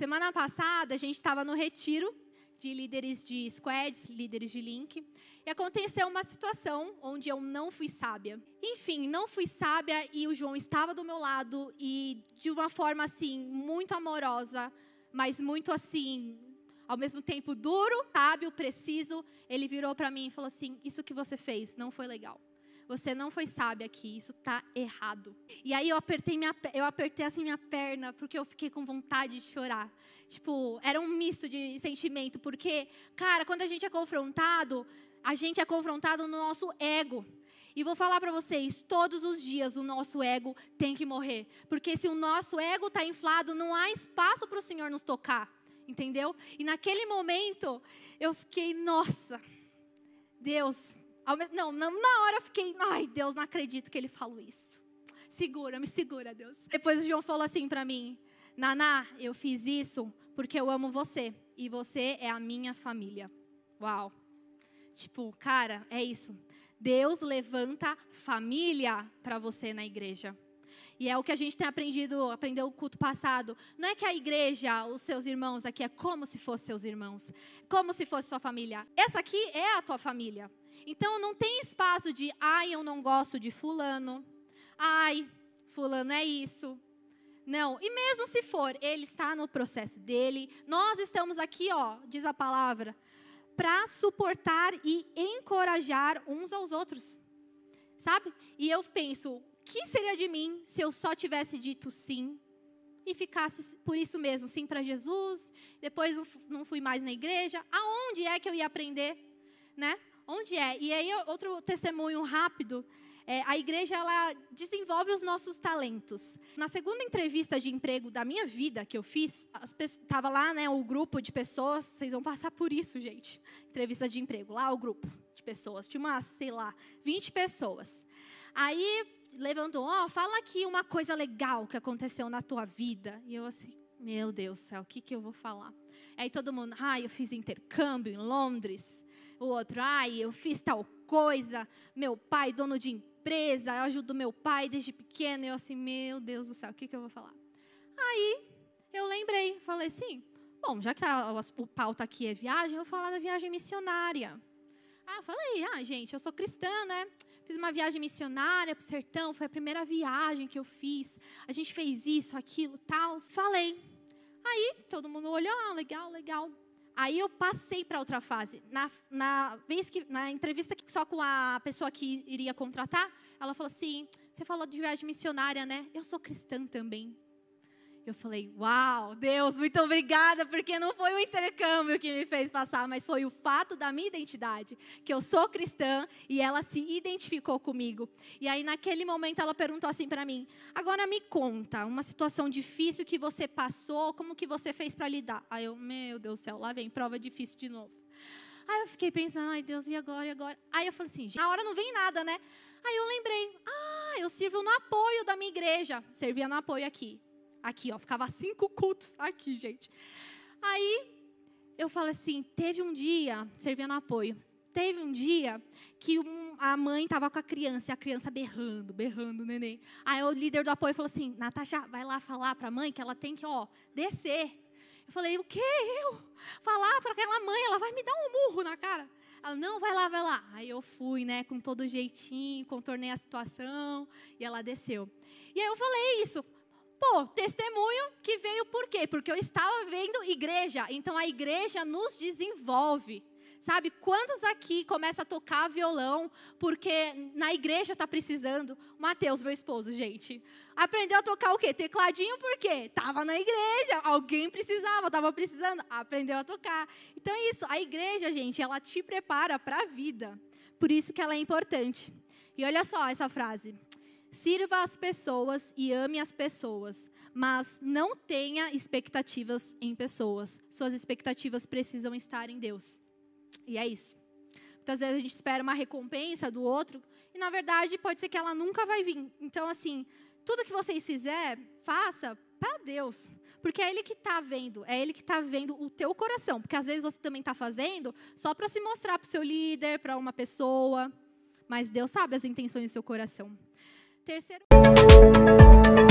Semana passada a gente estava no retiro de líderes de squads, líderes de link, e aconteceu uma situação onde eu não fui sábia. Enfim, não fui sábia e o João estava do meu lado e de uma forma assim muito amorosa, mas muito assim, ao mesmo tempo duro, sábio, preciso, ele virou para mim e falou assim: "Isso que você fez não foi legal" você não foi sábia aqui, isso tá errado. E aí eu apertei minha eu apertei assim minha perna porque eu fiquei com vontade de chorar. Tipo, era um misto de sentimento, porque cara, quando a gente é confrontado, a gente é confrontado no nosso ego. E vou falar para vocês, todos os dias o nosso ego tem que morrer, porque se o nosso ego tá inflado, não há espaço para o Senhor nos tocar, entendeu? E naquele momento eu fiquei, nossa, Deus, não, não, na hora eu fiquei, ai Deus, não acredito que ele falou isso. Segura, me segura, Deus. Depois o João falou assim para mim: Naná, eu fiz isso porque eu amo você e você é a minha família. Uau. Tipo, cara, é isso. Deus levanta família para você na igreja. E é o que a gente tem aprendido, aprendeu o culto passado. Não é que a igreja, os seus irmãos aqui, é como se fossem seus irmãos, como se fosse sua família. Essa aqui é a tua família. Então não tem espaço de, ai, eu não gosto de fulano. Ai, fulano é isso. Não, e mesmo se for, ele está no processo dele. Nós estamos aqui, ó, diz a palavra, para suportar e encorajar uns aos outros. Sabe? E eu penso, o que seria de mim se eu só tivesse dito sim e ficasse por isso mesmo, sim para Jesus, depois não fui mais na igreja? Aonde é que eu ia aprender, né? Onde é? E aí, outro testemunho rápido. É, a igreja ela desenvolve os nossos talentos. Na segunda entrevista de emprego da minha vida que eu fiz, estava lá né, o grupo de pessoas, vocês vão passar por isso, gente. Entrevista de emprego, lá o grupo de pessoas, tinha umas, sei lá, 20 pessoas. Aí levantou, ó, oh, fala aqui uma coisa legal que aconteceu na tua vida. E eu assim, meu Deus do céu, o que, que eu vou falar? Aí todo mundo, ah, eu fiz intercâmbio em Londres. O outro, ai, eu fiz tal coisa, meu pai, é dono de empresa, eu ajudo meu pai desde pequeno. Eu assim, meu Deus do céu, o que, que eu vou falar? Aí eu lembrei, falei assim, bom, já que a, tá, o pauta tá aqui é viagem, eu vou falar da viagem missionária. Ah, falei, ah, gente, eu sou cristã, né? Fiz uma viagem missionária pro sertão, foi a primeira viagem que eu fiz. A gente fez isso, aquilo, tal. Falei. Aí todo mundo olhou, ah, legal, legal. Aí eu passei para outra fase. Na, na, vez que, na entrevista que, só com a pessoa que iria contratar, ela falou assim: Você falou de viagem missionária, né? Eu sou cristã também. Eu falei, uau, Deus, muito obrigada, porque não foi o intercâmbio que me fez passar, mas foi o fato da minha identidade, que eu sou cristã e ela se identificou comigo. E aí, naquele momento, ela perguntou assim para mim: agora me conta uma situação difícil que você passou, como que você fez para lidar? Aí eu, meu Deus do céu, lá vem prova difícil de novo. Aí eu fiquei pensando, ai Deus, e agora, e agora? Aí eu falei assim, na hora não vem nada, né? Aí eu lembrei, ah, eu sirvo no apoio da minha igreja. Servia no apoio aqui. Aqui, ó, ficava cinco cultos aqui, gente. Aí eu falo assim: teve um dia, servindo apoio, teve um dia que um, a mãe estava com a criança e a criança berrando, berrando o neném. Aí o líder do apoio falou assim: Natasha, vai lá falar para a mãe que ela tem que, ó, descer. Eu falei: o que eu? Falar para aquela mãe, ela vai me dar um murro na cara. Ela, não, vai lá, vai lá. Aí eu fui, né, com todo jeitinho, contornei a situação e ela desceu. E aí eu falei isso. Pô, testemunho que veio por quê? Porque eu estava vendo igreja. Então a igreja nos desenvolve. Sabe, quantos aqui começa a tocar violão porque na igreja está precisando? Mateus, meu esposo, gente. Aprendeu a tocar o quê? Tecladinho por quê? Tava na igreja, alguém precisava, tava precisando, aprendeu a tocar. Então é isso, a igreja, gente, ela te prepara para a vida. Por isso que ela é importante. E olha só essa frase. Sirva as pessoas e ame as pessoas, mas não tenha expectativas em pessoas. Suas expectativas precisam estar em Deus. E é isso. Muitas vezes a gente espera uma recompensa do outro e na verdade pode ser que ela nunca vai vir. Então assim, tudo que vocês fizer, faça para Deus, porque é Ele que está vendo, é Ele que está vendo o teu coração, porque às vezes você também está fazendo só para se mostrar para o seu líder, para uma pessoa, mas Deus sabe as intenções do seu coração terceiro.